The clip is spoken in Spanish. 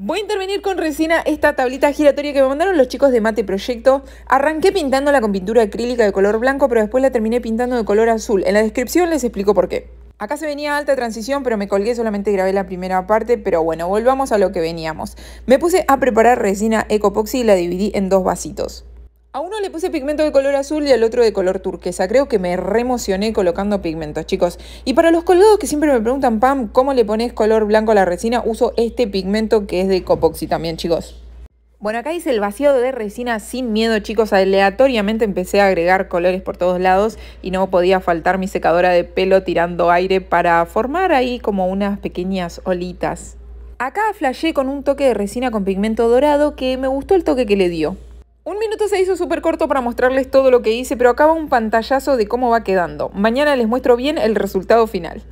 Voy a intervenir con resina esta tablita giratoria que me mandaron los chicos de Mate Proyecto. Arranqué pintándola con pintura acrílica de color blanco, pero después la terminé pintando de color azul. En la descripción les explico por qué. Acá se venía alta transición, pero me colgué, solamente grabé la primera parte, pero bueno, volvamos a lo que veníamos. Me puse a preparar resina ecopoxi y la dividí en dos vasitos. A uno le puse pigmento de color azul y al otro de color turquesa. Creo que me remocioné colocando pigmentos, chicos. Y para los colgados que siempre me preguntan, Pam, ¿cómo le pones color blanco a la resina? Uso este pigmento que es de Copoxi también, chicos. Bueno, acá hice el vaciado de resina sin miedo, chicos. Aleatoriamente empecé a agregar colores por todos lados y no podía faltar mi secadora de pelo tirando aire para formar ahí como unas pequeñas olitas. Acá flashé con un toque de resina con pigmento dorado que me gustó el toque que le dio. Un minuto se hizo súper corto para mostrarles todo lo que hice, pero acaba un pantallazo de cómo va quedando. Mañana les muestro bien el resultado final.